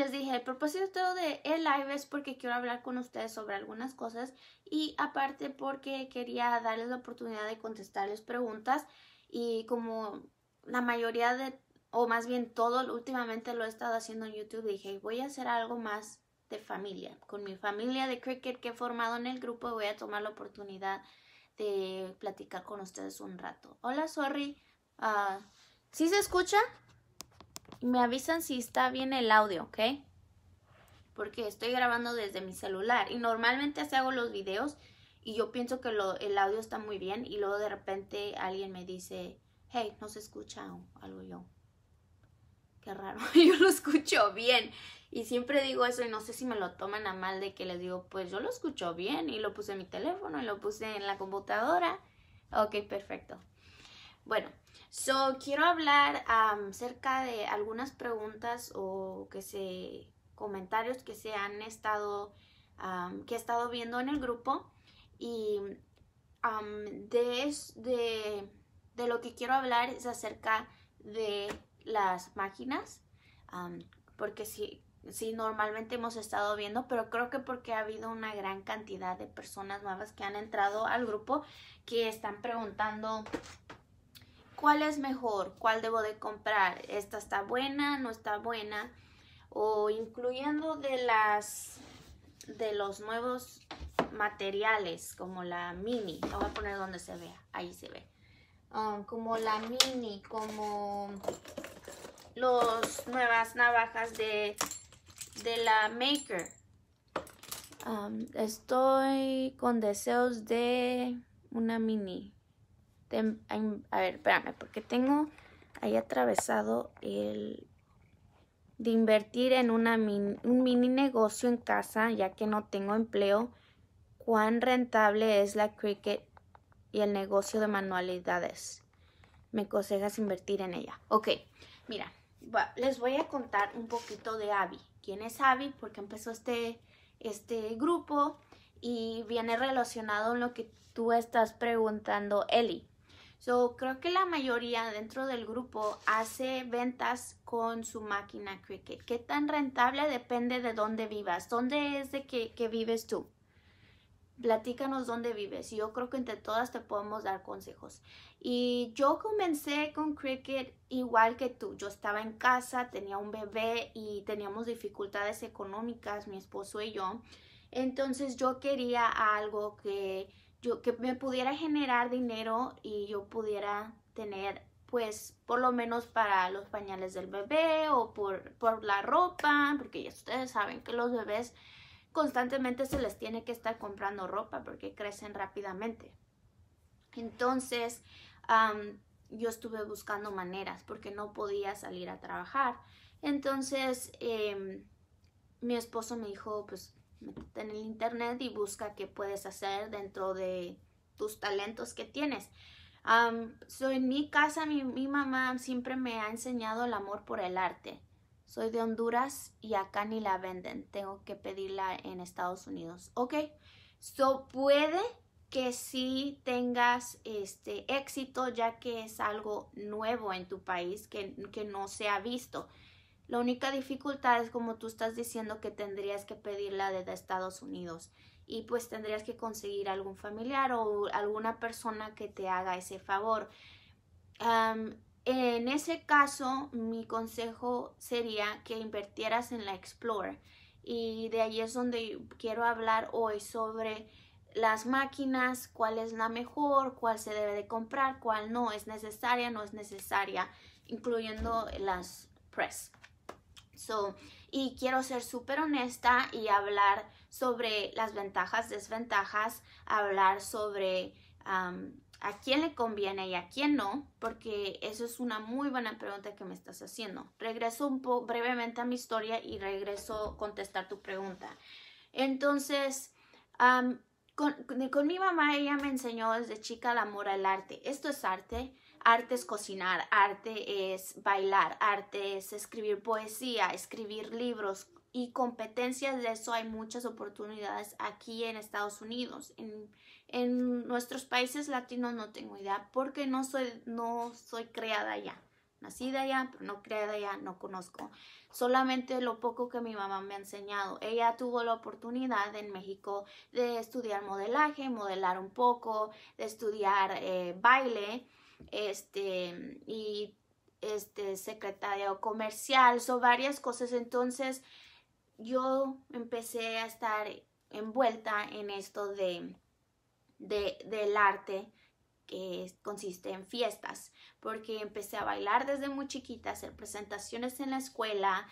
les dije, el propósito de el live es porque quiero hablar con ustedes sobre algunas cosas y aparte porque quería darles la oportunidad de contestarles preguntas y como la mayoría de, o más bien todo últimamente lo he estado haciendo en YouTube, dije, voy a hacer algo más de familia, con mi familia de cricket que he formado en el grupo voy a tomar la oportunidad de platicar con ustedes un rato. Hola, sorry. si ah, ¿Sí se escucha? Me avisan si está bien el audio, ¿ok? Porque estoy grabando desde mi celular y normalmente así hago los videos y yo pienso que el audio está muy bien y luego de repente alguien me dice, hey, no se escucha algo yo. Qué raro, yo lo escucho bien. Y siempre digo eso y no sé si me lo toman a mal de que les digo, pues yo lo escucho bien y lo puse en mi teléfono y lo puse en la computadora. Ok, perfecto. Bueno, so quiero hablar acerca de algunas preguntas o que se comentarios que se han estado que he estado viendo en el grupo y de, lo que quiero hablar es acerca de las máquinas porque si sí, normalmente hemos estado viendo, pero creo que porque ha habido una gran cantidad de personas nuevas que han entrado al grupo que están preguntando cuál es mejor, cuál debo de comprar, esta está buena, no está buena, o incluyendo de las de los nuevos materiales como la mini, Lo voy a poner donde se vea, ahí se ve, ah, como la mini, como las nuevas navajas de, de la Maker. Ah, estoy con deseos de una mini a ver, espérame, porque tengo ahí atravesado el de invertir en una un mini negocio en casa ya que no tengo empleo, cuán rentable es la cricket y el negocio de manualidades. Me aconsejas invertir en ella. Ok, mira, les voy a contar un poquito de Abby. ¿Quién es Abby? Porque empezó este, este grupo y viene relacionado en lo que tú estás preguntando, Eli. So, creo que la mayoría dentro del grupo hace ventas con su máquina Cricket. ¿Qué tan rentable depende de dónde vivas? ¿Dónde es de que, que vives tú? Platícanos dónde vives. Yo creo que entre todas te podemos dar consejos. Y yo comencé con Cricket igual que tú. Yo estaba en casa, tenía un bebé y teníamos dificultades económicas, mi esposo y yo. Entonces yo quería algo que yo que me pudiera generar dinero y yo pudiera tener pues por lo menos para los pañales del bebé o por, por la ropa, porque ya ustedes saben que los bebés constantemente se les tiene que estar comprando ropa porque crecen rápidamente. Entonces, yo estuve buscando maneras porque no podía salir a trabajar. Entonces, em, mi esposo me dijo, pues en el internet y busca qué puedes hacer dentro de tus talentos que tienes. soy en mi casa, mi, mamá siempre me ha enseñado el amor por el arte. Soy de Honduras y acá ni la venden. Tengo que pedirla en Estados Unidos. Ok, so puede que sí tengas este éxito ya que es algo nuevo en tu país que no se ha visto. La única dificultad es como tú estás diciendo que tendrías que pedirla desde Estados Unidos y pues tendrías que conseguir algún familiar o alguna persona que te haga ese favor. en ese caso, mi consejo sería que invirtieras en la Explorer y de ahí es donde quiero hablar hoy sobre las máquinas, cuál es la mejor, cuál se debe de comprar, cuál no es necesaria, no es necesaria, incluyendo las press. So, y quiero ser súper honesta y hablar sobre las ventajas, desventajas, hablar sobre a quién le conviene y a quién no, porque eso es una muy buena pregunta que me estás haciendo. Regreso un poco brevemente a mi historia y regreso a contestar tu pregunta. Entonces, con, con, mi mamá ella me enseñó desde chica el amor al arte. Esto es arte arte es cocinar, arte es bailar, arte es escribir poesía, escribir libros y competencias de eso hay muchas oportunidades aquí en Estados Unidos. En, nuestros países latinos no tengo idea porque no soy, no soy creada allá. Nacida allá, pero no creada allá, no conozco. Solamente lo poco que mi mamá me ha enseñado. Ella tuvo la oportunidad en México de estudiar modelaje, modelar un poco, de estudiar eh, baile este, y este, secretaria comercial, son varias cosas. Entonces yo empecé a estar envuelta en esto de, del arte que consiste en fiestas, porque empecé a bailar desde muy chiquita, hacer presentaciones en la escuela,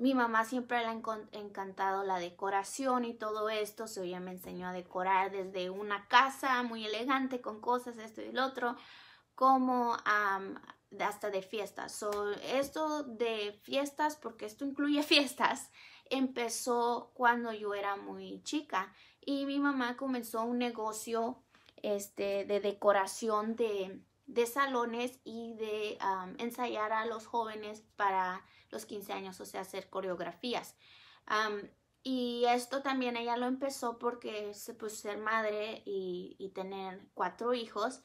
mi mamá siempre le ha encantado la decoración y todo esto, Se ella me enseñó a decorar desde una casa muy elegante con cosas, esto y el otro, como hasta de fiestas. So, esto de fiestas, porque esto incluye fiestas, empezó cuando yo era muy chica y mi mamá comenzó un negocio este, de decoración de, salones y de ensayar a los jóvenes para los 15 años, o sea, hacer coreografías. y esto también ella lo empezó porque se pues, ser madre y, tener cuatro hijos,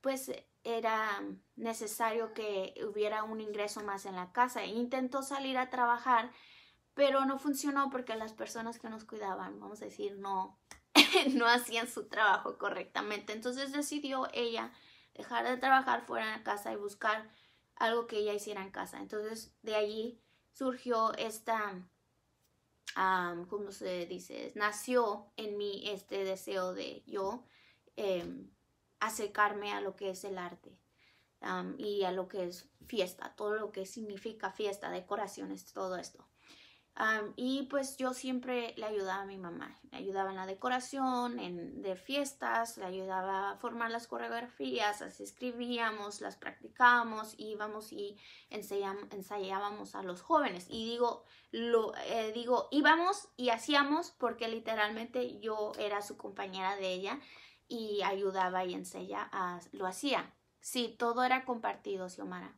pues era necesario que hubiera un ingreso más en la casa. Intentó salir a trabajar, pero no funcionó porque las personas que nos cuidaban, vamos a decir, no, no hacían su trabajo correctamente. Entonces decidió ella dejar de trabajar fuera de la casa y buscar algo que ella hiciera en casa. Entonces de allí surgió esta, como ¿cómo se dice? Nació en mí este deseo de yo em, acercarme a lo que es el arte y a lo que es fiesta, todo lo que significa fiesta, decoraciones, todo esto y pues yo siempre le ayudaba a mi mamá, le ayudaba en la decoración, en, de fiestas, le ayudaba a formar las coreografías, Así escribíamos, las practicábamos, íbamos y ensayábamos a los jóvenes. Y digo, lo, eh, digo, íbamos y hacíamos porque literalmente yo era su compañera de ella y ayudaba y ensayaba, lo hacía. Sí, todo era compartido, Xiomara.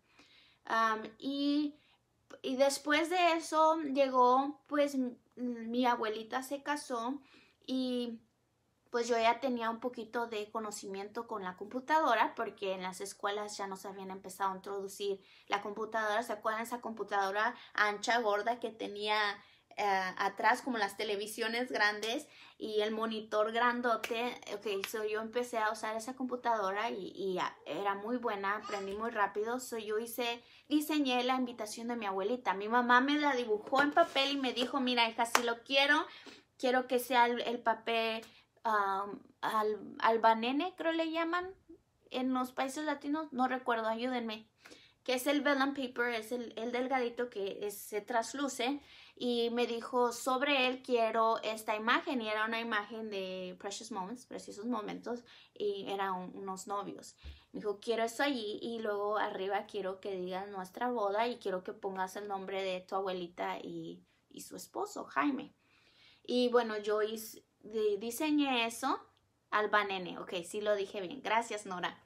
y y después de eso llegó, pues mi abuelita se casó y pues yo ya tenía un poquito de conocimiento con la computadora porque en las escuelas ya se habían empezado a introducir la computadora. ¿Se acuerdan esa computadora ancha, gorda que tenía eh, atrás como las televisiones grandes y el monitor grandote. Ok, so yo empecé a usar esa computadora y, era muy buena, aprendí muy rápido. So yo hice, diseñé la invitación de mi abuelita. Mi mamá me la dibujó en papel y me dijo, mira hija, si lo quiero, quiero que sea el, papel um, al, albanene, creo le llaman en los países latinos, no recuerdo, ayúdenme que es el vellum paper, es el, delgadito que se trasluce y me dijo, sobre él quiero esta imagen y era una imagen de Precious Moments, Preciosos Momentos y eran unos novios. Me dijo, quiero eso allí y luego arriba quiero que digas nuestra boda y quiero que pongas el nombre de tu abuelita y, su esposo, Jaime. Y bueno, yo diseñé eso al banene, ok, sí lo dije bien, gracias Nora.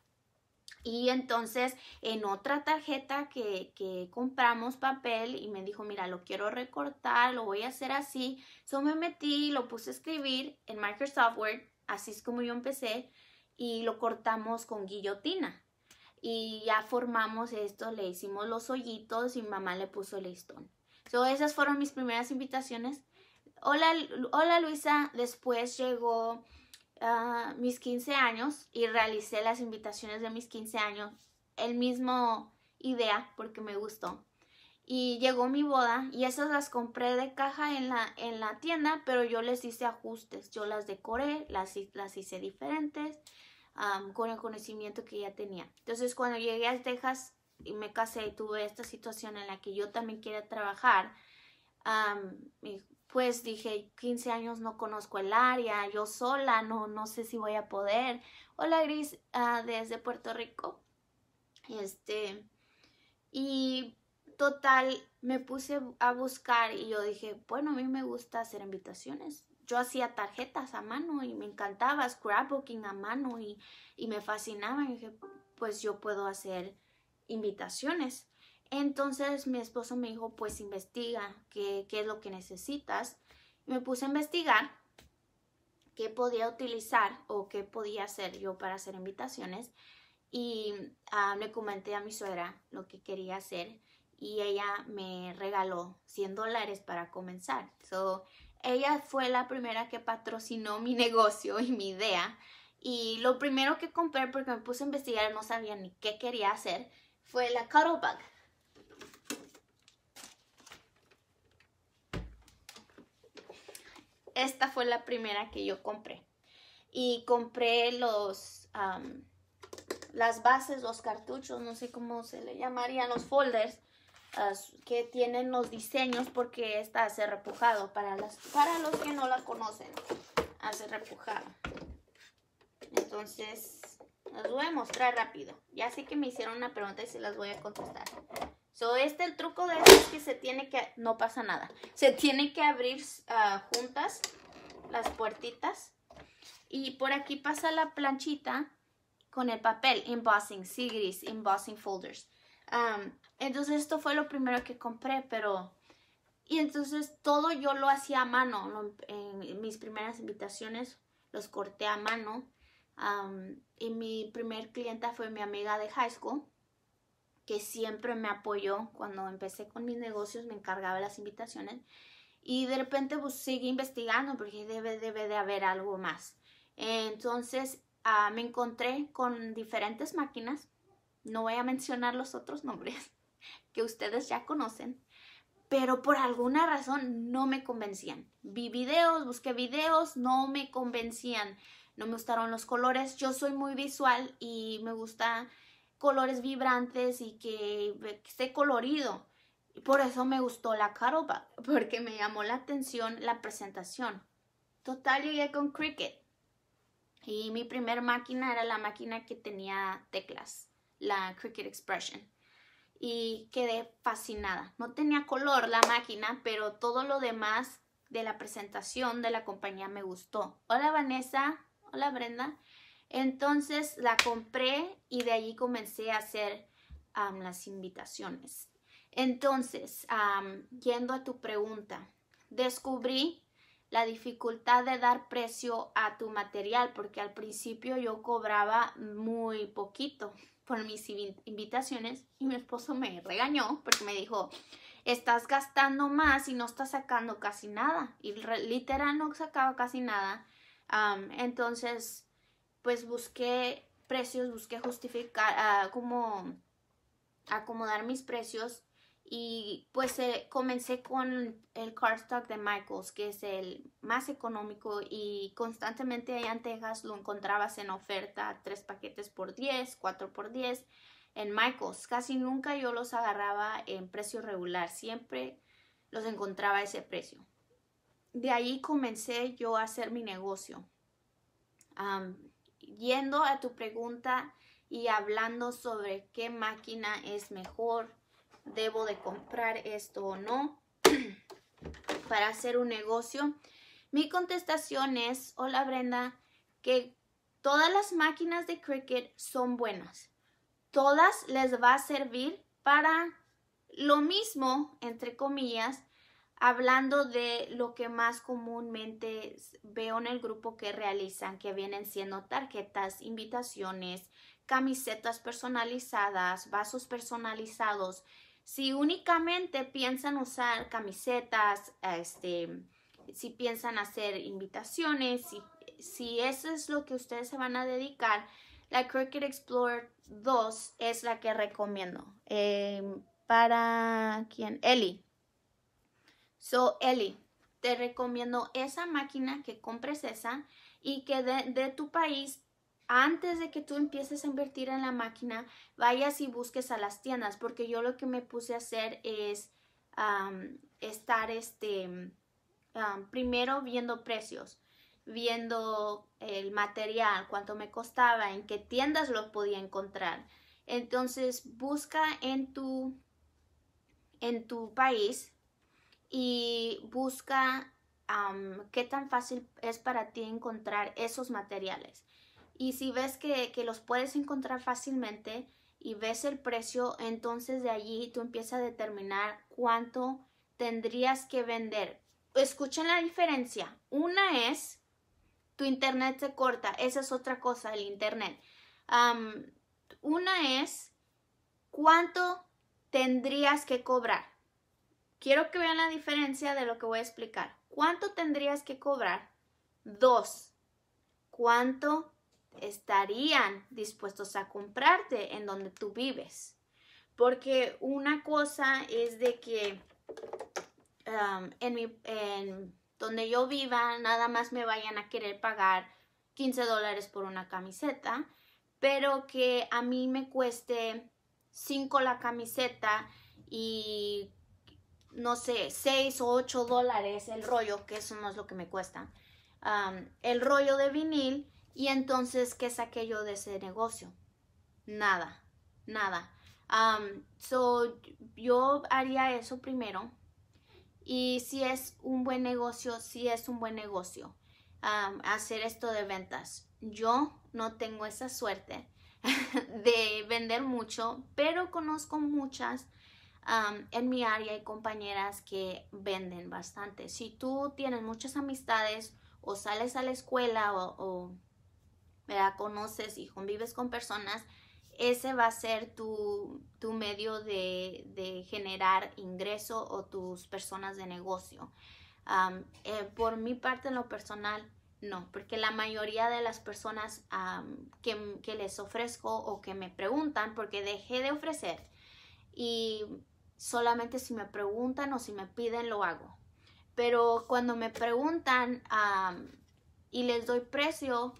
Y entonces en otra tarjeta que, compramos papel y me dijo, mira, lo quiero recortar, lo voy a hacer así. So me metí, lo puse a escribir en Microsoft Word, así es como yo empecé, y lo cortamos con guillotina. Y ya formamos esto, le hicimos los hoyitos y mamá le puso el listón. So esas fueron mis primeras invitaciones. Hola, hola Luisa, después llegó Ah, mis 15 años y realicé las invitaciones de mis 15 años, el mismo idea porque me gustó. Y llegó mi boda y esas las compré de caja en la, en la tienda, pero yo les hice ajustes, yo las decoré, las, las hice diferentes con el conocimiento que ya tenía. Entonces cuando llegué a Texas y me casé y tuve esta situación en la que yo también quería trabajar, pues dije, 15 años no conozco el área, yo sola, no, no sé si voy a poder. Hola Gris, ah, desde Puerto Rico. Este, y total, me puse a buscar y yo dije, bueno, a mí me gusta hacer invitaciones. Yo hacía tarjetas a mano y me encantaba, scrapbooking a mano y, y me fascinaba. Y dije, pues yo puedo hacer invitaciones. Entonces mi esposo me dijo, pues investiga qué, es lo que necesitas. me puse a investigar qué podía utilizar o qué podía hacer yo para hacer invitaciones. Y ah, le comenté a mi suegra lo que quería hacer y ella me regaló 100 dólares para comenzar. So, ella fue la primera que patrocinó mi negocio y mi idea. Y lo primero que compré, porque me puse a investigar, no sabía ni qué quería hacer, fue la cuddle Bag. esta fue la primera que yo compré. Y compré los, las bases, los cartuchos, no sé cómo se le llamarían, los folders que tienen los diseños porque esta hace repujado para, las, para los que no la conocen. Hace repujado. Entonces, las voy a mostrar rápido. Ya sé que me hicieron una pregunta y se las voy a contestar. So, este el truco de esto que se tiene que, no pasa nada, se tiene que abrir ah, juntas las puertitas y por aquí pasa la planchita con el papel, embossing, sigris, embossing folders. Um, entonces esto fue lo primero que compré, pero... Y entonces todo yo lo hacía a mano, en, mis primeras invitaciones los corté a mano. Um, y mi primer clienta fue mi amiga de high school que siempre me apoyó cuando empecé con mis negocios, me encargaba de las invitaciones y de repente pues seguí investigando porque debe, debe de haber algo más. Entonces ah, me encontré con diferentes máquinas, no voy a mencionar los otros nombres que ustedes ya conocen, pero por alguna razón no me convencían. Vi videos, busqué videos, no me convencían, no me gustaron los colores, yo soy muy visual y me gusta colores vibrantes y que esté colorido. Y por eso me gustó la CuddleBug porque me llamó la atención la presentación. Total, llegué con Cricket. Y mi primer máquina era la máquina que tenía teclas, la Cricket Expression. Y quedé fascinada. No tenía color la máquina, pero todo lo demás de la presentación de la compañía me gustó. Hola Vanessa, hola Brenda. Entonces la compré y de allí comencé a hacer las invitaciones. Entonces, yendo a tu pregunta, descubrí la dificultad de dar precio a tu material, porque al principio yo cobraba muy poquito por mis invitaciones y mi esposo me regañó porque me dijo, estás gastando más y no estás sacando casi nada. Y literal no sacaba casi nada. entonces pues busqué precios, busqué justificar, cómo ah, como acomodar mis precios y pues eh, comencé con el cardstock de Michaels, que es el más económico y constantemente allá en Texas lo encontrabas en oferta, tres paquetes por 10, cuatro por 10 en Michaels. Casi nunca yo los agarraba en precio regular, siempre los encontraba a ese precio. De ahí comencé yo a hacer mi negocio yendo a tu pregunta y hablando sobre qué máquina es mejor, debo de comprar esto o no para hacer un negocio, mi contestación es, hola Brenda, que todas las máquinas de Cricket son buenas. Todas les va a servir para lo mismo, entre comillas, hablando de lo que más comúnmente veo en el grupo que realizan, que vienen siendo tarjetas, invitaciones, camisetas personalizadas, vasos personalizados. Si únicamente piensan usar camisetas, este, si piensan hacer invitaciones, si, si eso es lo que ustedes se van a dedicar, la Cricut Explorer 2 es la que recomiendo. Em, para quién? Eli, So, Eli, te recomiendo esa máquina, que compres esa y que de, tu país antes de que tú empieces a invertir en la máquina, vayas y busques a las tiendas, porque yo lo que me puse a hacer es estar este, primero viendo precios, viendo el material, cuánto me costaba, en qué tiendas lo podía encontrar. Entonces busca en tu, en tu país y busca qué tan fácil es para ti encontrar esos materiales. Y si ves que, los puedes encontrar fácilmente y ves el precio, entonces de allí tú empiezas a determinar cuánto tendrías que vender. Escuchen la diferencia. Una es tu internet se corta. Esa es otra cosa, el internet. una es cuánto tendrías que cobrar. Quiero que vean la diferencia de lo que voy a explicar. ¿Cuánto tendrías que cobrar? Dos. ¿Cuánto estarían dispuestos a comprarte en donde tú vives? Porque una cosa es de que um, en, en donde yo viva nada más me vayan a querer pagar 15 dólares por una camiseta, pero que a mí me cueste 5 la camiseta y no sé, 6 o 8 dólares el rollo, que eso no es lo que me cuesta, el rollo de vinil. Y entonces, ¿qué saqué yo de ese negocio? Nada, nada. so, yo haría eso primero. Y si es un buen negocio, si es un buen negocio, hacer esto de ventas. Yo no tengo esa suerte de vender mucho, pero conozco muchas en mi área hay compañeras que venden bastante. Si tú tienes muchas amistades o sales a la escuela o, conoces y convives con personas, ese va a ser tu, tu medio de, de, generar ingreso o tus personas de negocio. Eh, por mi parte en lo personal, no, porque la mayoría de las personas que, que les ofrezco o que me preguntan, porque dejé de ofrecer y solamente si me preguntan o si me piden lo hago. Pero cuando me preguntan y les doy precio,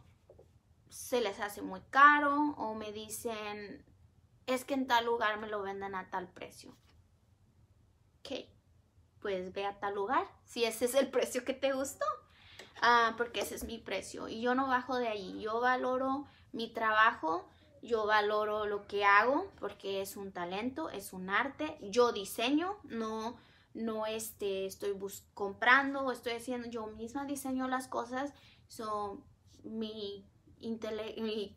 se les hace muy caro o me dicen, es que en tal lugar me lo venden a tal precio. Ok, pues ve a tal lugar, si ese es el precio que te gustó, ah, porque ese es mi precio y yo no bajo de ahí, yo valoro mi trabajo yo valoro lo que hago porque es un talento, es un arte, yo diseño, no no este, estoy comprando o estoy haciendo, yo misma diseño las cosas, son mi,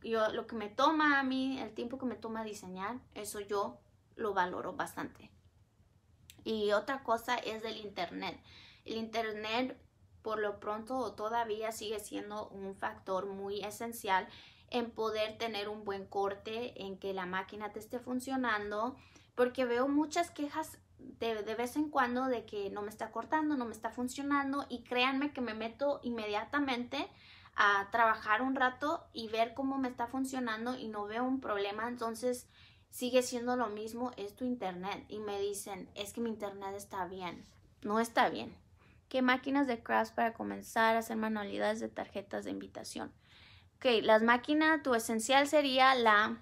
lo que me toma a mí, el tiempo que me toma diseñar, eso yo lo valoro bastante. Y otra cosa es del internet. El internet por lo pronto todavía sigue siendo un factor muy esencial en poder tener un buen corte, en que la máquina te esté funcionando, porque veo muchas quejas de, de, vez en cuando de que no me está cortando, no me está funcionando y créanme que me meto inmediatamente a trabajar un rato y ver cómo me está funcionando y no veo un problema, entonces sigue siendo lo mismo, es tu internet y me dicen, es que mi internet está bien, no está bien. ¿Qué máquinas de craft para comenzar a hacer manualidades de tarjetas de invitación? Ok, las máquinas, tu esencial sería la,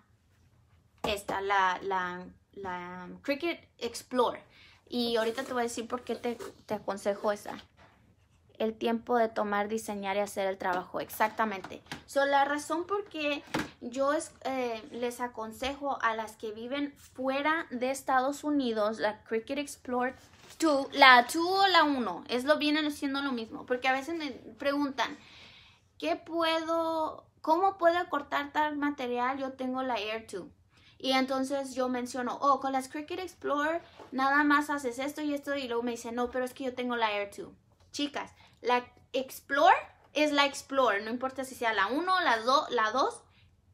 esta, la, la, la Cricut Explore. Y ahorita te voy a decir por qué te, aconsejo esa. El tiempo de tomar, diseñar y hacer el trabajo. Exactamente. So, la razón por qué yo eh, les aconsejo a las que viven fuera de Estados Unidos, la Cricut Explore 2, la 2 o la 1, es lo vienen haciendo lo mismo. Porque a veces me preguntan, ¿qué puedo ¿cómo puedo cortar tal material? Yo tengo la Air 2. Y entonces yo menciono, oh, con las Cricut Explorer nada más haces esto y esto. Y luego me dice, no, pero es que yo tengo la Air 2. Chicas, la Explore es la Explorer, no importa si sea la 1, la 2, la 2,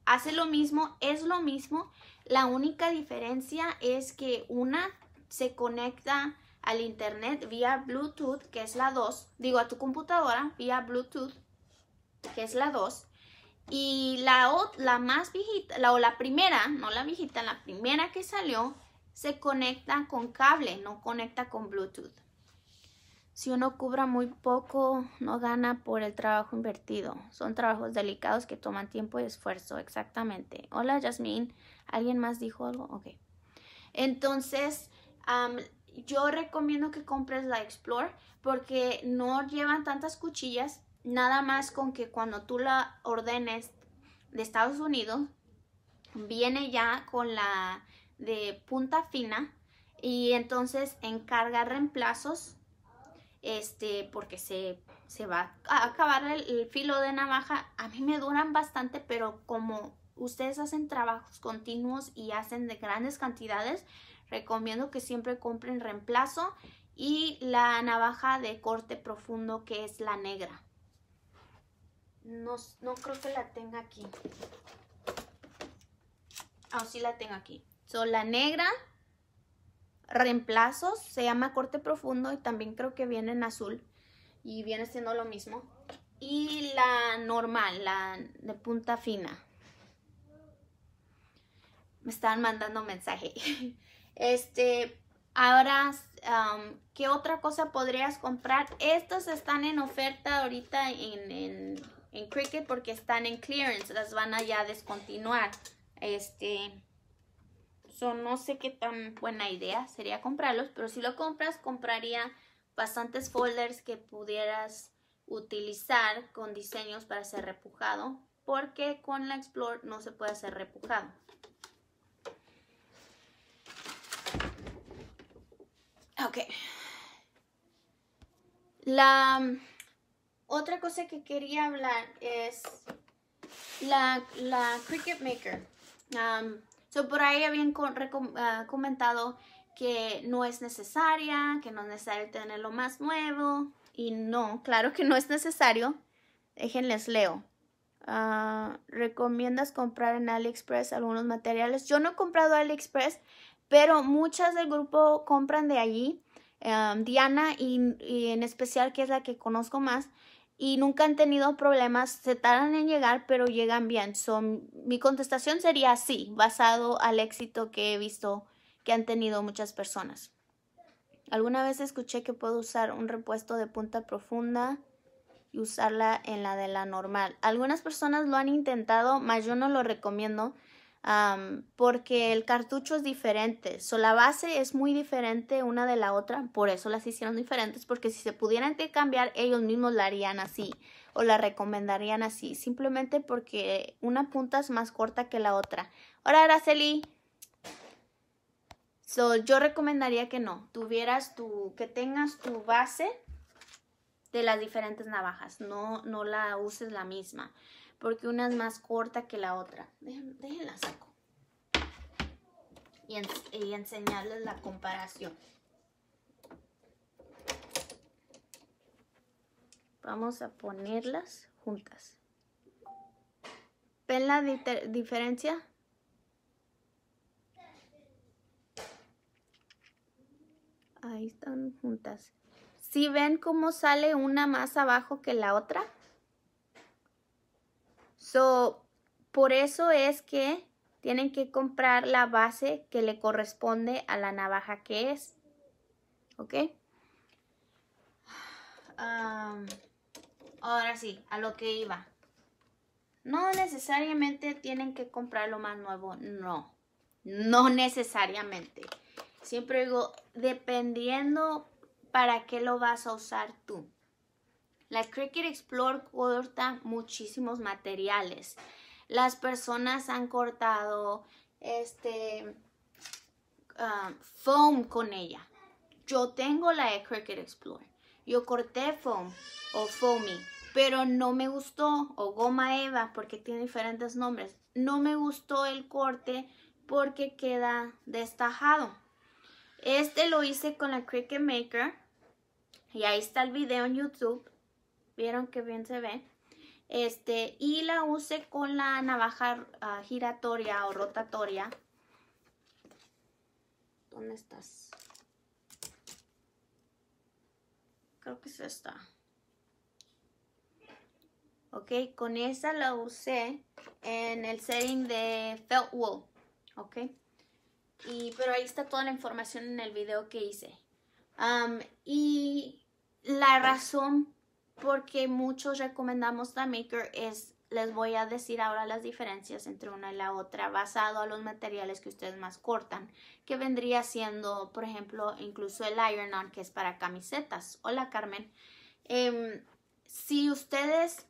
hace lo mismo, es lo mismo. La única diferencia es que una se conecta al internet vía Bluetooth, que es la 2, digo a tu computadora vía Bluetooth, que es la 2, y la, la más viejita, la, o la primera, no la viejita, la primera que salió, se conecta con cable, no conecta con Bluetooth. Si uno cubra muy poco, no gana por el trabajo invertido. Son trabajos delicados que toman tiempo y esfuerzo, exactamente. Hola, Jasmine. ¿Alguien más dijo algo? Ok. Entonces, yo recomiendo que compres la Explore porque no llevan tantas cuchillas nada más con que cuando tú la ordenes de Estados Unidos, viene ya con la de punta fina y entonces encarga reemplazos este porque se, va a acabar el, el, filo de navaja a mí me duran bastante pero como ustedes hacen trabajos continuos y hacen de grandes cantidades recomiendo que siempre compren reemplazo y la navaja de corte profundo que es la negra no, creo que la tenga aquí. Ah, sí la tengo aquí. Son la negra, reemplazos, se llama corte profundo y también creo que viene en azul. Y viene siendo lo mismo. Y la normal, la de punta fina. Me estaban mandando mensaje. Este, ahora, um, ¿qué otra cosa podrías comprar? Estas están en oferta ahorita en en Cricket porque están en clearance, las van a ya descontinuar. Este, no sé qué tan buena idea sería comprarlos, pero si lo compras, compraría bastantes folders que pudieras utilizar con diseños para ser repujado, porque con la Explore no se puede hacer repujado. Ok. La otra cosa que quería hablar es la, la Cricut Maker. Um, por ahí habían ah, comentado que no es necesaria, que no es necesario tener lo más nuevo. Y no, claro que no es necesario. Déjenles leo. Ah, ¿Recomiendas comprar en AliExpress algunos materiales? Yo no he comprado AliExpress, pero muchas del grupo compran de allí. Um, Diana y, en especial, que es la que conozco más, y nunca han tenido problemas, se tardan en llegar, pero llegan bien. mi contestación sería sí, basado al éxito que he visto que han tenido muchas personas. Alguna vez escuché que puedo usar un repuesto de punta profunda y usarla en la de la normal. Algunas personas lo han intentado, mas yo no lo recomiendo porque el cartucho es diferente. So, la base es muy diferente una de la otra, por eso las hicieron diferentes, porque si se pudieran cambiar ellos mismos la harían así o la recomendarían así, simplemente porque una punta es más corta que la otra. Ahora, Araceli. So, yo recomendaría que no, tuvieras tu, que tengas tu base de las diferentes navajas, no, no la uses la misma porque una es más corta que la otra. déjenla saco. Y, enseñarles la comparación. Vamos a ponerlas juntas. ¿Ven la diferencia? Ahí están juntas. ¿Sí ven cómo sale una más abajo que la otra? So, por eso es que tienen que comprar la base que le corresponde a la navaja que es. ¿Ok? ahora sí, a lo que iba. No necesariamente tienen que comprar lo más nuevo, no. No necesariamente. Siempre digo, dependiendo para qué lo vas a usar tú. La Cricut Explore corta muchísimos materiales. Las personas han cortado este ah, foam con ella. Yo tengo la de Cricut Explore. Yo corté foam o foamy, pero no me gustó o goma Eva porque tiene diferentes nombres. No me gustó el corte porque queda destajado. Este lo hice con la Cricut Maker y ahí está el video en YouTube vieron que bien se ve. este, y la usé con la navaja ah, giratoria o rotatoria. ¿Dónde estás? Creo que es esta. Ok, con esa la usé en el setting de felt wool. Ok, y, pero ahí está toda la información en el video que hice. y la razón porque muchos recomendamos The Maker es les voy a decir ahora las diferencias entre una y la otra basado a los materiales que ustedes más cortan, que vendría siendo, por ejemplo, incluso el iron-on que es para camisetas. Hola Carmen. Em, si ustedes...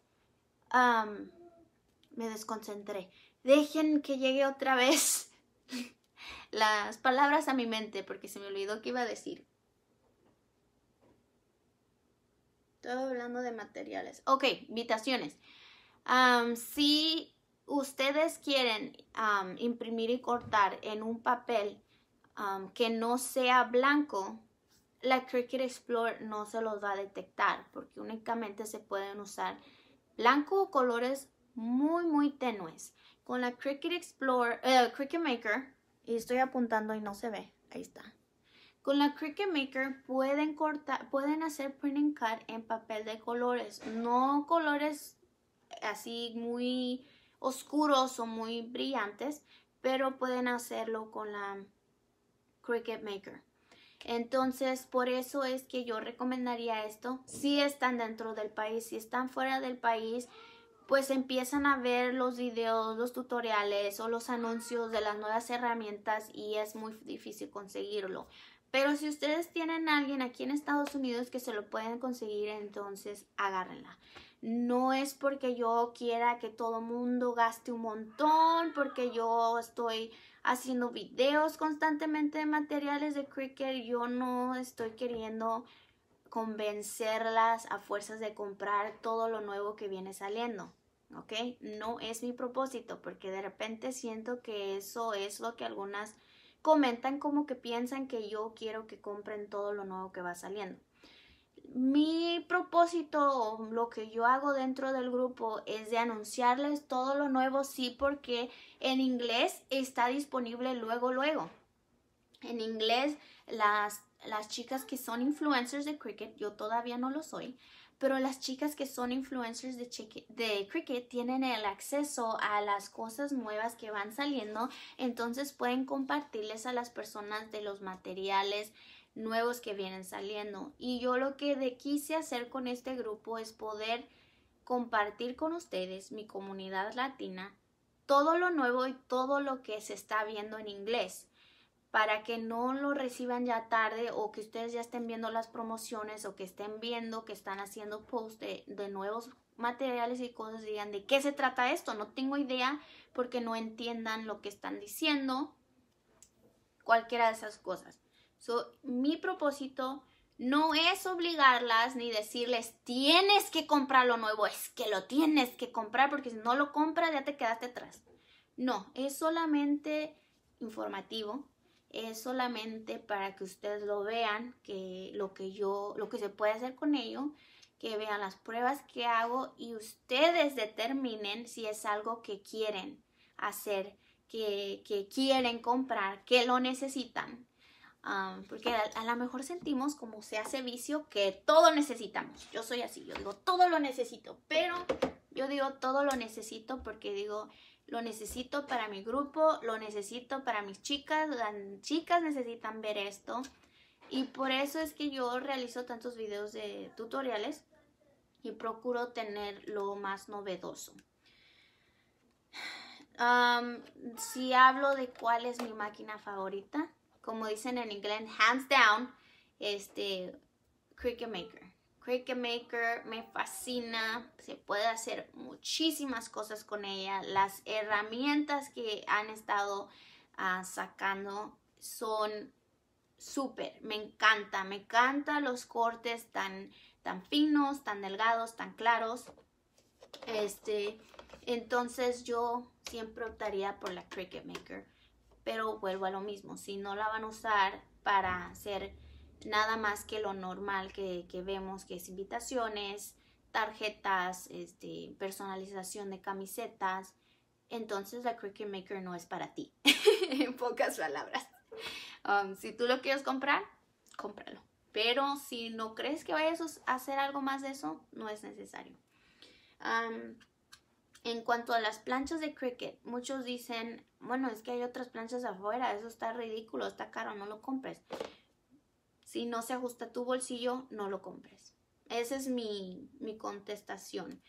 me desconcentré. Dejen que llegue otra vez las palabras a mi mente porque se me olvidó que iba a decir. Estoy hablando de materiales. Ok, invitaciones. si ustedes quieren imprimir y cortar en un papel que no sea blanco, la Cricut Explorer no se los va a detectar porque únicamente se pueden usar blanco o colores muy, muy tenues. Con la Cricut Explorer, eh, Cricut Maker, y estoy apuntando y no se ve, ahí está. Con la Cricut Maker pueden, cortar, pueden hacer print and cut en papel de colores, no colores así muy oscuros o muy brillantes, pero pueden hacerlo con la Cricut Maker. Entonces, por eso es que yo recomendaría esto. Si están dentro del país, si están fuera del país, pues empiezan a ver los videos, los tutoriales o los anuncios de las nuevas herramientas y es muy difícil conseguirlo. Pero si ustedes tienen alguien aquí en Estados Unidos que se lo pueden conseguir, entonces agárrenla. No es porque yo quiera que todo mundo gaste un montón, porque yo estoy haciendo videos constantemente de materiales de cricket, Yo no estoy queriendo convencerlas a fuerzas de comprar todo lo nuevo que viene saliendo. ¿Ok? No es mi propósito, porque de repente siento que eso es lo que algunas comentan como que piensan que yo quiero que compren todo lo nuevo que va saliendo. Mi propósito lo que yo hago dentro del grupo es de anunciarles todo lo nuevo, sí, porque en inglés está disponible luego, luego. En inglés las las chicas que son influencers de Cricket, yo todavía no lo soy, pero las chicas que son influencers de, Cricket tienen el acceso a las cosas nuevas que van saliendo, entonces pueden compartirles a las personas de los materiales nuevos que vienen saliendo. Y yo lo que de quise hacer con este grupo es poder compartir con ustedes, mi comunidad latina, todo lo nuevo y todo lo que se está viendo en inglés para que no lo reciban ya tarde o que ustedes ya estén viendo las promociones o que estén viendo que están haciendo post de, nuevos materiales y cosas digan de qué se trata esto, no tengo idea porque no entiendan lo que están diciendo, cualquiera de esas cosas. mi propósito no es obligarlas ni decirles tienes que comprar lo nuevo, es que lo tienes que comprar porque si no lo compras ya te quedaste atrás. No, es solamente informativo, es solamente para que ustedes lo vean, que lo que yo, lo que se puede hacer con ello, que vean las pruebas que hago y ustedes determinen si es algo que quieren hacer, que, que quieren comprar, que lo necesitan. Ah, porque a, a lo mejor sentimos como se hace vicio que todo necesitamos. Yo soy así, yo digo todo lo necesito, pero yo digo todo lo necesito porque digo lo necesito para mi grupo, lo necesito para mis chicas, las chicas necesitan ver esto. Y por eso es que yo realizo tantos videos de tutoriales y procuro tener lo más novedoso. si hablo de cuál es mi máquina favorita, como dicen en inglés, hands down, este Cricut Maker. Cricut Maker me fascina, se puede hacer muchísimas cosas con ella. Las herramientas que han estado ah, sacando son súper, me encanta, me encanta los cortes tan, tan finos, tan delgados, tan claros. Este, entonces yo siempre optaría por la Cricut Maker, pero vuelvo a lo mismo, si no la van a usar para hacer nada más que lo normal que, vemos, que es invitaciones, tarjetas, este, personalización de camisetas. Entonces la Cricut Maker no es para ti, en pocas palabras. Um, si tú lo quieres comprar, cómpralo. Pero si no crees que vayas a hacer algo más de eso, no es necesario. Um, en cuanto a las planchas de Cricut, muchos dicen, bueno, es que hay otras planchas afuera, eso está ridículo, está caro, no lo compres si no se ajusta tu bolsillo, no lo compres. Esa es mi, contestación.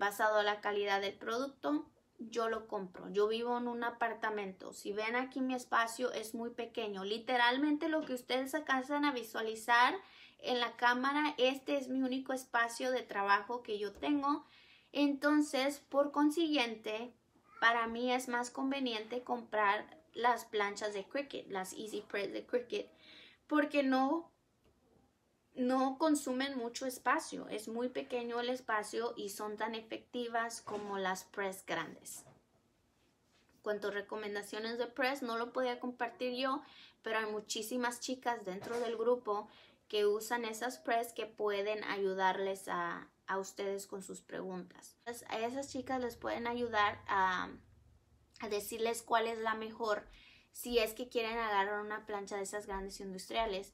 basado en la calidad del producto, yo lo compro. Yo vivo en un apartamento. Si ven aquí mi espacio es muy pequeño. Literalmente lo que ustedes alcanzan a visualizar en la cámara, este es mi único espacio de trabajo que yo tengo. Entonces, por consiguiente, para mí es más conveniente comprar las planchas de Cricut, las Easy de Cricut, porque no, no consumen mucho espacio, es muy pequeño el espacio y son tan efectivas como las press grandes. Cuanto recomendaciones de press, no lo podía compartir yo, pero hay muchísimas chicas dentro del grupo que usan esas press que pueden ayudarles a, ustedes con sus preguntas. a esas chicas les pueden ayudar a, a decirles cuál es la mejor si es que quieren agarrar una plancha de esas grandes industriales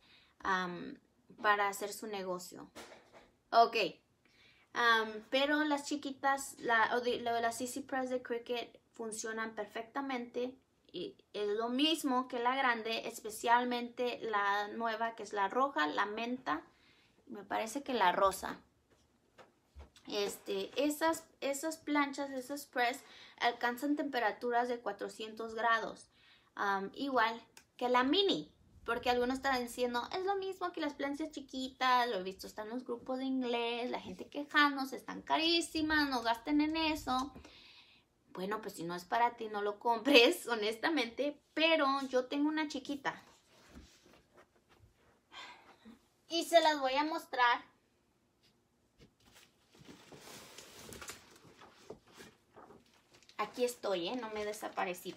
para hacer su negocio. Ok. pero las chiquitas, lo de las Easy Press de Cricut funcionan perfectamente. Y es lo mismo que la grande, especialmente la nueva que es la roja, la menta, me parece que la rosa. Este, esas, esas planchas, esas press alcanzan temperaturas de 400 grados igual que la mini, porque algunos están diciendo, es lo mismo que las planchas chiquitas, lo he visto, están los grupos de inglés, la gente quejándose, están carísimas, no gasten en eso. Bueno, pues si no es para ti, no lo compres, honestamente, pero yo tengo una chiquita. Y se las voy a mostrar aquí estoy, ¿eh? no me he desaparecido.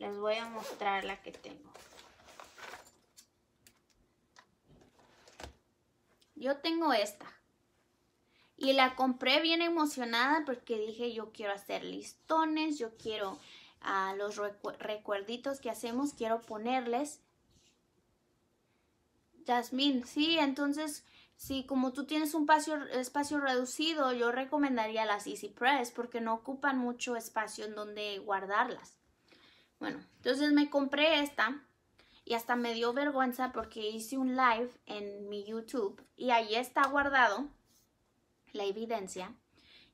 Les voy a mostrar la que tengo. Yo tengo esta. Y la compré bien emocionada porque dije yo quiero hacer listones, yo quiero a ah, los recuerditos que hacemos, quiero ponerles. Jasmine, sí, entonces si sí, como tú tienes un espacio, espacio, reducido, yo recomendaría las Easy Press porque no ocupan mucho espacio en donde guardarlas. Bueno, entonces me compré esta y hasta me dio vergüenza porque hice un live en mi YouTube y ahí está guardado la evidencia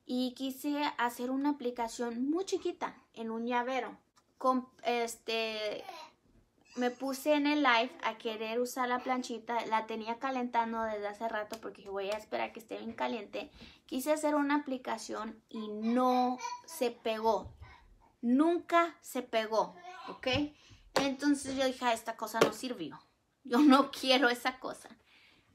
y quise hacer una aplicación muy chiquita en un llavero. Con, este, me puse en el live a querer usar la planchita, la tenía calentando desde hace rato porque voy a esperar que esté bien caliente. Quise hacer una aplicación y no se pegó nunca se pegó, ¿ok? Entonces yo dije, ah, esta cosa no sirvió. Yo no quiero esa cosa.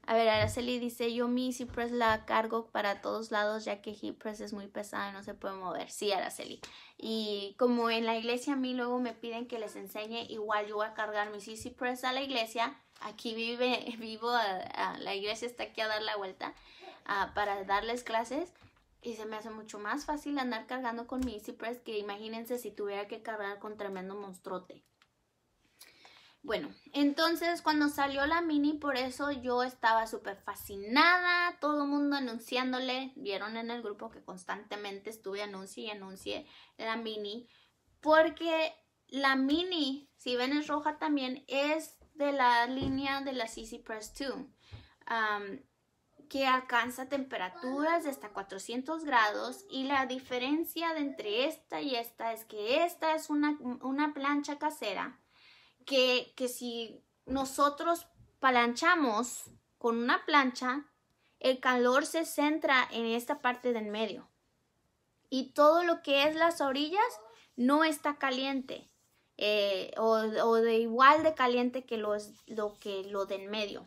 A ver, Araceli dice, yo mi Easy Press la cargo para todos lados ya que Hip Press es muy pesada, y no se puede mover. Sí, Araceli. Y como en la iglesia a mí luego me piden que les enseñe, igual yo voy a cargar mi Easy Press a la iglesia. Aquí vive, vivo, a, la iglesia está aquí a dar la vuelta para darles clases. Y se me hace mucho más fácil andar cargando con mi Easy que imagínense si tuviera que cargar con tremendo monstruote. Bueno, entonces cuando salió la mini, por eso yo estaba súper fascinada, todo el mundo anunciándole, vieron en el grupo que constantemente estuve anuncie y anuncie la mini, porque la mini, si ven es roja también, es de la línea de la EasyPress Press 2 que alcanza temperaturas de hasta 400 grados y la diferencia entre esta y esta es que esta es una, plancha casera que, si nosotros palanchamos con una plancha, el calor se centra en esta parte del medio y todo lo que es las orillas no está caliente eh, o, de igual de caliente que lo que lo del medio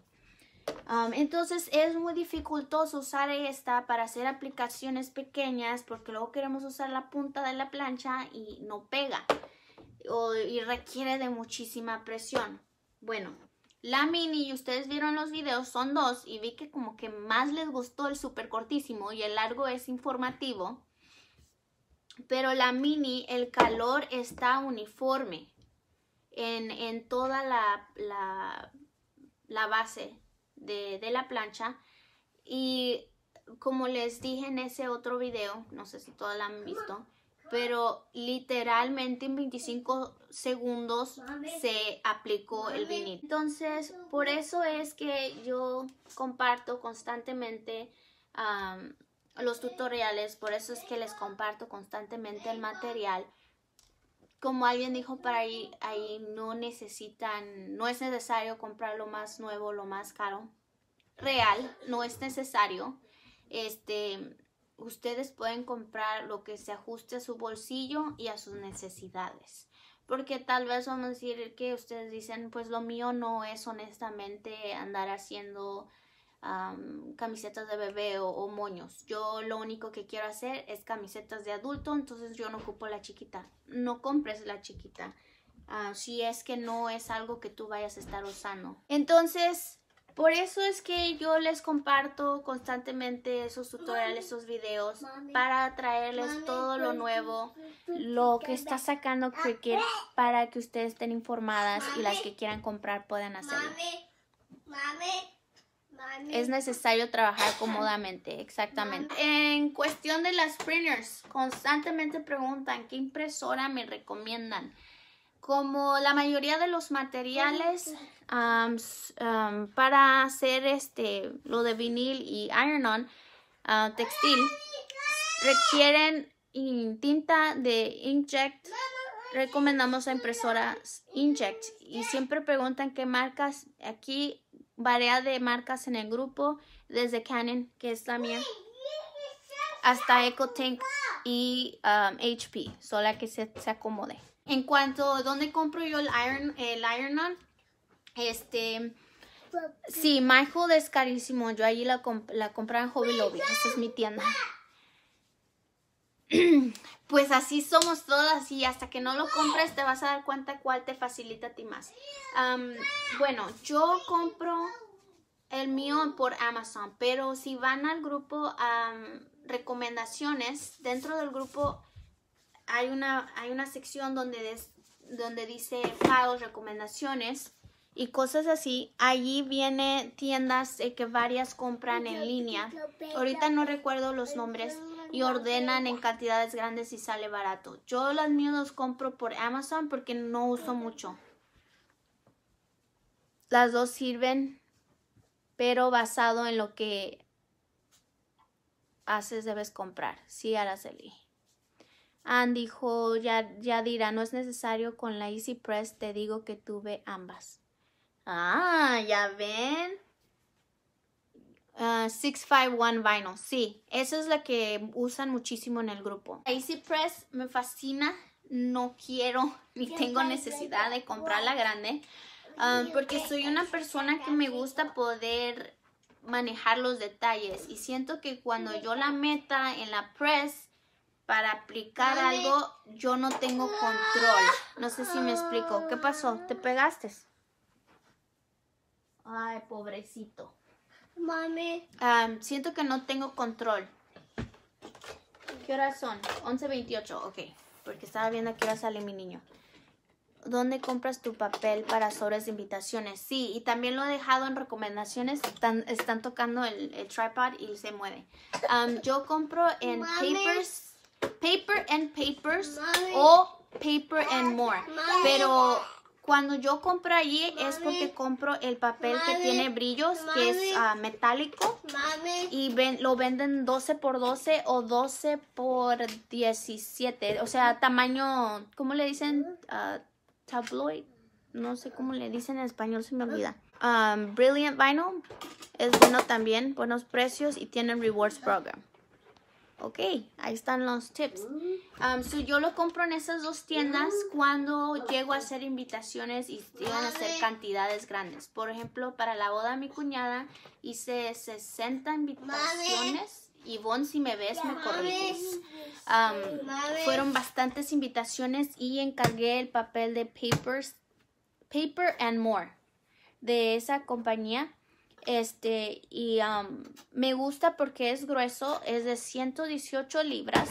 entonces es muy dificultoso usar esta para hacer aplicaciones pequeñas porque luego queremos usar la punta de la plancha y no pega o, y requiere de muchísima presión. Bueno, la mini, y ustedes vieron los videos, son dos y vi que como que más les gustó el súper cortísimo y el largo es informativo. Pero la mini, el calor está uniforme en, toda la, la base de, la plancha y como les dije en ese otro video, no sé si todos la han visto, pero literalmente en 25 segundos se aplicó el vinil. Entonces, por eso es que yo comparto constantemente los tutoriales, por eso es que les comparto constantemente el material como alguien dijo para ahí, ahí no necesitan, no es necesario comprar lo más nuevo, lo más caro. Real, no es necesario. Este, ustedes pueden comprar lo que se ajuste a su bolsillo y a sus necesidades. Porque tal vez vamos a decir que ustedes dicen, pues lo mío no es honestamente andar haciendo camisetas de bebé o, moños. Yo lo único que quiero hacer es camisetas de adulto, entonces yo no ocupo la chiquita. No compres la chiquita ah, si es que no es algo que tú vayas a estar usando. Entonces, por eso es que yo les comparto constantemente esos tutoriales, esos videos, para traerles todo lo nuevo, lo que está sacando ah, Cricket, eh. para que ustedes estén informadas y las que quieran comprar puedan hacerlo es necesario trabajar cómodamente, exactamente. En cuestión de las printers, constantemente preguntan qué impresora me recomiendan. Como la mayoría de los materiales para hacer este, lo de vinil y iron-on ah, textil requieren tinta de inject recomendamos a impresoras Inject y siempre preguntan qué marcas. Aquí variedad de marcas en el grupo, desde Canon, que es la mía, hasta EcoTank y um, HP, sola que se, acomode. En cuanto a dónde compro yo el Iron, el Iron On, este, sí, Michael es carísimo, yo allí la, comp la en Hobby Lobby, esta es mi tienda. pues así somos todas y hasta que no lo compres te vas a dar cuenta cuál te facilita a ti más. bueno, yo compro el mío por Amazon, pero si van al grupo recomendaciones, dentro del grupo hay una, hay una sección donde, donde dice pagos, recomendaciones y cosas así. Allí viene tiendas que varias compran en línea. Ahorita no recuerdo los nombres, y ordenan en cantidades grandes y sale barato. Yo las mías las compro por Amazon porque no uso mucho. Las dos sirven, pero basado en lo que haces debes comprar. Sí, Araceli. Andy dijo, ya, ya dirá, no es necesario con la Easy Press, te digo que tuve ambas. Ah, ya ven. 651 ah, Vinyl, sí, esa es la que usan muchísimo en el grupo. Easy Press me fascina, no quiero ni tengo necesidad de comprarla grande ah, porque soy una persona que me gusta poder manejar los detalles y siento que cuando yo la meta en la press para aplicar algo yo no tengo control. No sé si me explico. ¿Qué pasó? ¿Te pegaste? Ay, pobrecito. Mami. siento que no tengo control. ¿Qué horas son? 11.28, ok. Porque estaba viendo a qué hora sale mi niño. ¿Dónde compras tu papel para sobres de invitaciones? Sí, y también lo he dejado en recomendaciones. Están, están tocando el, tripod y se mueve. yo compro en Papers, Paper and Papers o Paper and More. Pero cuando yo compro allí es porque compro el papel que tiene brillos, que es ah, metálico. Y lo venden 12 por 12 o 12 por 17. O sea, tamaño, ¿cómo le dicen? Ah, tabloid. No sé cómo le dicen en español, se me ah. olvida. Brilliant Vinyl es bueno también, buenos precios y tienen Rewards Program. Ok, ahí están los tips. Um, yo lo compro en esas dos tiendas cuando llego a hacer invitaciones y llegan a hacer cantidades grandes. Por ejemplo, para la boda de mi cuñada hice 60 invitaciones. Y Bon, si me ves, me corriges. Um, fueron bastantes invitaciones y encargué el papel de Papers, Paper and More de esa compañía. Este, y me gusta porque es grueso, es de 118 libras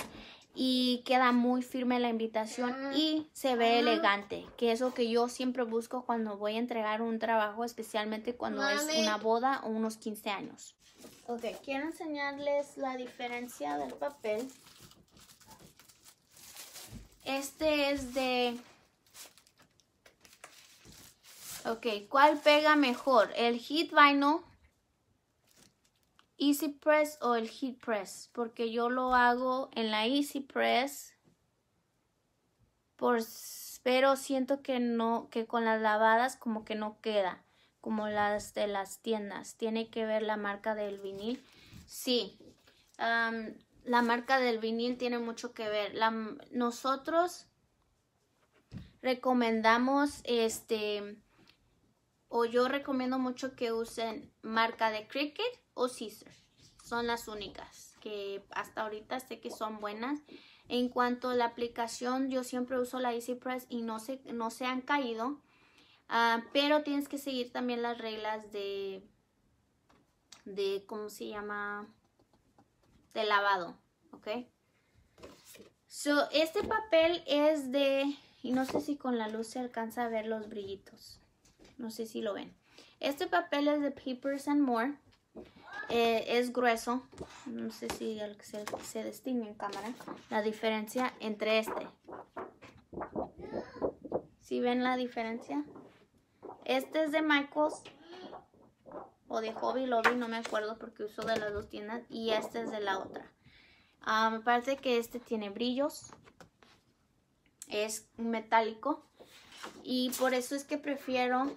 y queda muy firme la invitación ah. y se ve ah. elegante, que es lo que yo siempre busco cuando voy a entregar un trabajo, especialmente cuando es una boda o unos 15 años. Ok, quiero enseñarles la diferencia del papel. Este es de Ok, ¿cuál pega mejor? ¿El heat vinyl, easy press o el heat press? Porque yo lo hago en la easy press, pero siento que no, que con las lavadas como que no queda, como las de las tiendas. Tiene que ver la marca del vinil. Sí, la marca del vinil tiene mucho que ver. nosotros recomendamos este o yo recomiendo mucho que usen marca de Cricut o Scissor. Son las únicas que hasta ahorita sé que son buenas. En cuanto a la aplicación, yo siempre uso la EasyPress y no se, no se han caído. Ah, pero tienes que seguir también las reglas de, de, ¿cómo se llama? De lavado, ¿ok? So, este papel es de, y no sé si con la luz se alcanza a ver los brillitos. No sé si lo ven. Este papel es de Papers and More. Eh, es grueso. No sé si se, se distingue en cámara. La diferencia entre este. ¿Si ven la diferencia? Este es de Michaels o de Hobby Lobby, no me acuerdo porque uso de las dos tiendas. Y este es de la otra. Ah, me parece que este tiene brillos. Es metálico. Y por eso es que prefiero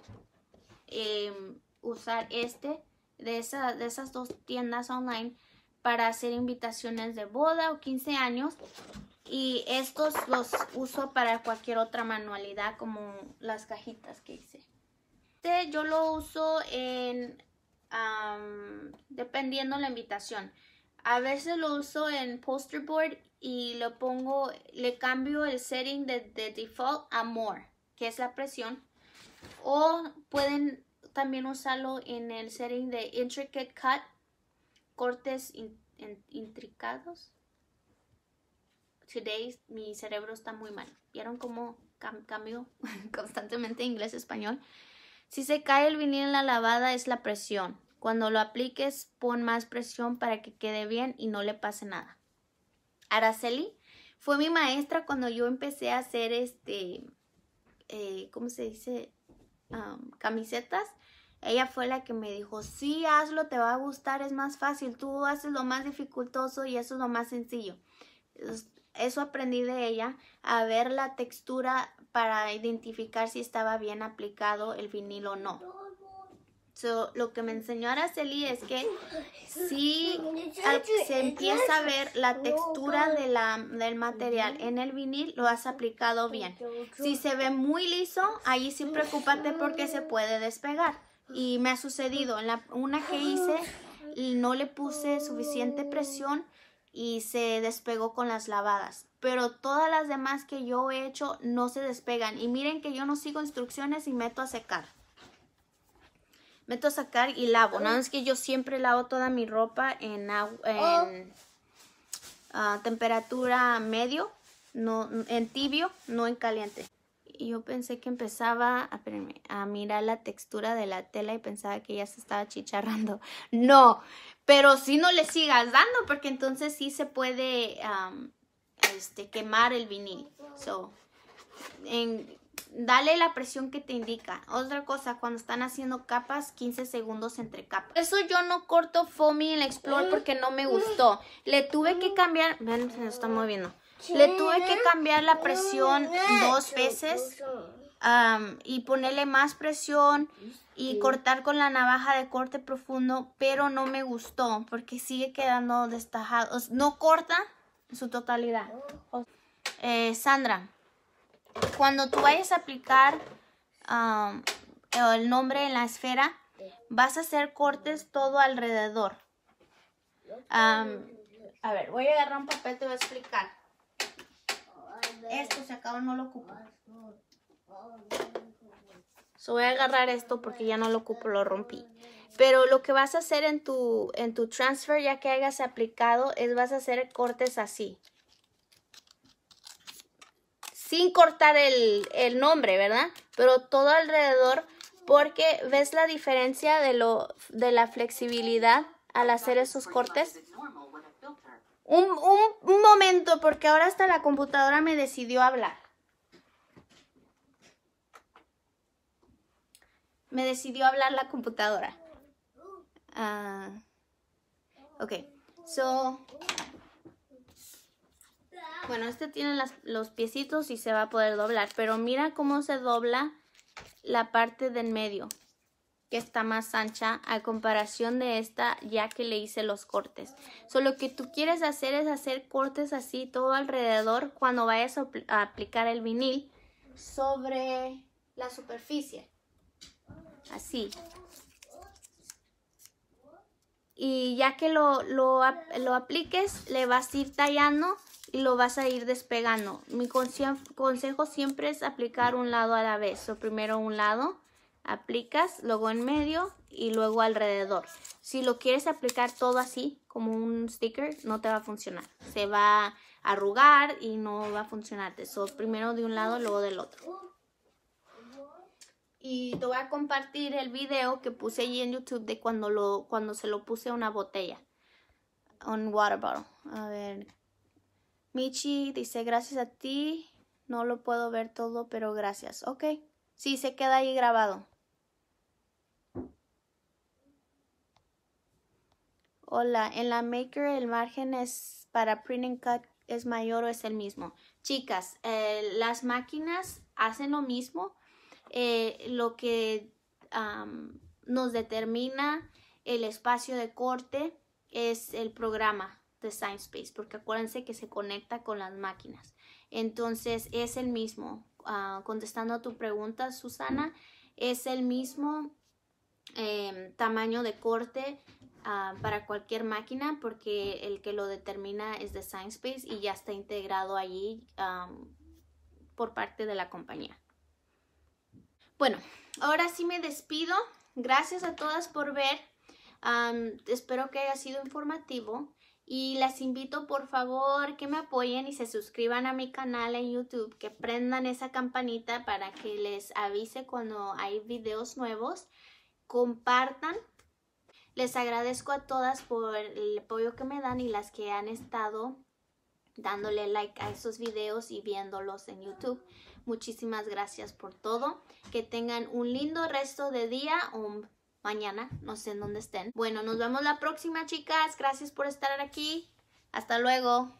em, usar este de, esas dos tiendas online para hacer invitaciones de boda o 15 años. Y estos los uso para cualquier otra manualidad como las cajitas que hice. Este yo lo uso en dependiendo la invitación. A veces lo uso en poster board y lo pongo, le cambio el setting de default a more que es la presión, o pueden también usarlo en el setting de intricate cut, cortes intricados. Today mi cerebro está muy mal. ¿Vieron cómo cambio constantemente inglés español? Si se cae el vinil en la lavada es la presión. Cuando lo apliques pon más presión para que quede bien y no le pase nada. Araceli fue mi maestra cuando yo empecé a hacer este eh, ¿cómo se dice? camisetas. Ella fue la que me dijo, sí, hazlo, te va a gustar, es más fácil, tú haces lo más dificultoso y eso es lo más sencillo. Eso aprendí de ella, a ver la textura para identificar si estaba bien aplicado el vinilo o no. So, lo que me enseñó Araceli es que si se empieza a ver la textura de la, del material en el vinil, lo has aplicado bien. Si se ve muy liso, ahí sí preocúpate porque se puede despegar. Y me ha sucedido, en la, una que hice no le puse suficiente presión y se despegó con las lavadas. Pero todas las demás que yo he hecho no se despegan. Y miren que yo no sigo instrucciones y meto a secar meto a sacar y lavo. Nada más que yo siempre lavo toda mi ropa en, agua, en oh. ah, temperatura medio, no, en tibio, no en caliente. Y yo pensé que empezaba a, mirar la textura de la tela y pensaba que ya se estaba chicharrando. No, pero si no le sigas dando porque entonces sí se puede este, quemar el vinil. So, Dale la presión que te indica. Otra cosa, cuando están haciendo capas, 15 segundos entre capas. Eso yo no corto foamy en el Explore mm. porque no me gustó. Le tuve que cambiar... Ven, se nos está moviendo. Le tuve que cambiar la presión dos veces y ponerle más presión y cortar con la navaja de corte profundo, pero no me gustó porque sigue quedando destajado. No corta en su totalidad. Oh. Eh, Sandra, cuando tú vayas a aplicar el nombre en la esfera, vas a hacer cortes todo alrededor. a ver, voy a agarrar un papel te voy a explicar. Esto se acaba, no lo ocupo. voy a agarrar esto porque ya no lo ocupo, lo rompí. Pero lo que vas a hacer en tu, en tu transfer, ya que hayas aplicado, es vas a hacer cortes así sin cortar el, nombre, ¿verdad? Pero todo alrededor porque ves la diferencia de, lo, de la flexibilidad al hacer esos cortes. Un, momento, porque ahora hasta la computadora me decidió hablar. Me decidió hablar la computadora. Ah, ok, so bueno, este tiene los piecitos y se va a poder doblar. Pero mira cómo se dobla la parte del medio, que está más ancha a comparación de esta ya que le hice los cortes. Solo que tú quieres hacer es hacer cortes así todo alrededor cuando vayas a, aplicar el vinil sobre la superficie. Así. Y ya que lo, lo apliques, le vas a ir tallando y lo vas a ir despegando. Mi consejo siempre es aplicar un lado a la vez. o primero un lado, aplicas, luego en medio y luego alrededor. Si lo quieres aplicar todo así, como un sticker, no te va a funcionar. Se va a arrugar y no va a funcionar. So, primero de un lado, luego del otro. Y te voy a compartir el video que puse allí en YouTube de cuando, lo, cuando se lo puse a una botella. Un water bottle. A ver, Michi dice, gracias a ti, no lo puedo ver todo, pero gracias. Ok, sí, se queda ahí grabado. Hola, en la Maker el margen es para print and cut es mayor o es el mismo. Chicas, eh, las máquinas hacen lo mismo. Eh, lo que nos determina el espacio de corte es el programa design Space, porque acuérdense que se conecta con las máquinas. Entonces es el mismo. Ah, contestando a tu pregunta, Susana, es el mismo em, tamaño de corte ah, para cualquier máquina porque el que lo determina es Design Space y ya está integrado allí por parte de la compañía. Bueno, ahora sí me despido. Gracias a todas por ver. espero que haya sido informativo y las invito por favor que me apoyen y se suscriban a mi canal en YouTube, que prendan esa campanita para que les avise cuando hay videos nuevos, compartan. Les agradezco a todas por el apoyo que me dan y las que han estado dándole like a esos videos y viéndolos en YouTube. Muchísimas gracias por todo. Que tengan un lindo resto de día mañana, no sé en dónde estén. Bueno, nos vemos la próxima, chicas. Gracias por estar aquí. Hasta luego.